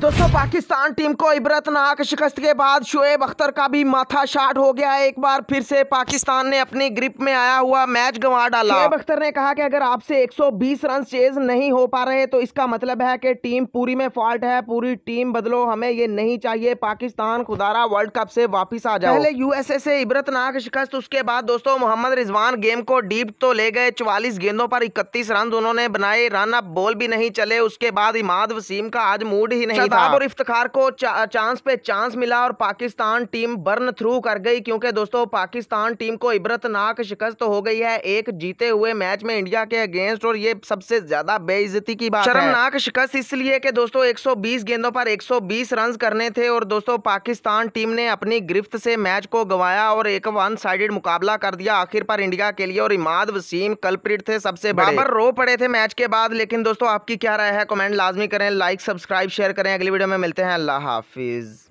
दोस्तों पाकिस्तान टीम को इबरतनाक शिकस्त के बाद शुएब अख्तर का भी माथा शाट हो गया है एक बार फिर से पाकिस्तान ने अपनी ग्रिप में आया हुआ मैच गंवा डाला शुएब अख्तर ने कहा कि अगर आपसे 120 रन चेज नहीं हो पा रहे तो इसका मतलब है कि टीम पूरी में फॉल्ट है पूरी टीम बदलो हमें ये नहीं चाहिए पाकिस्तान खुदारा वर्ल्ड कप से वापिस आ जाए पहले यूएसए से इबरतनाक शिकस्त उसके बाद दोस्तों मोहम्मद रिजवान गेम को डीप तो ले गए चवालीस गेंदों पर इकतीस रन उन्होंने बनाए रन अब बॉल भी नहीं चले उसके बाद इमाद वसीम का आज मूड ही नहीं शादाब और इफ्तार को चा, चांस पे चांस मिला और पाकिस्तान टीम बर्न थ्रू कर गई क्योंकि दोस्तों पाकिस्तान टीम को इबरतनाक शिकस्त हो गई है एक जीते हुए मैच में इंडिया के अगेंस्ट और ये सबसे ज्यादा बेइज्जती की बात शर्मनाक शिकस्त इसलिए कि दोस्तों 120 गेंदों पर 120 रन करने थे और दोस्तों पाकिस्तान टीम ने अपनी गिरफ्त से मैच को गवाया और एक वन साइडेड मुकाबला कर दिया आखिर पर इंडिया के लिए और इमाद वसीम कल्प्रिट थे सबसे बड़े रो पड़े थे मैच के बाद लेकिन दोस्तों आपकी क्या राय है कमेंट लाजमी करें लाइक सब्सक्राइब शेयर करें अगली वीडियो में मिलते हैं अल्लाह हाफिज़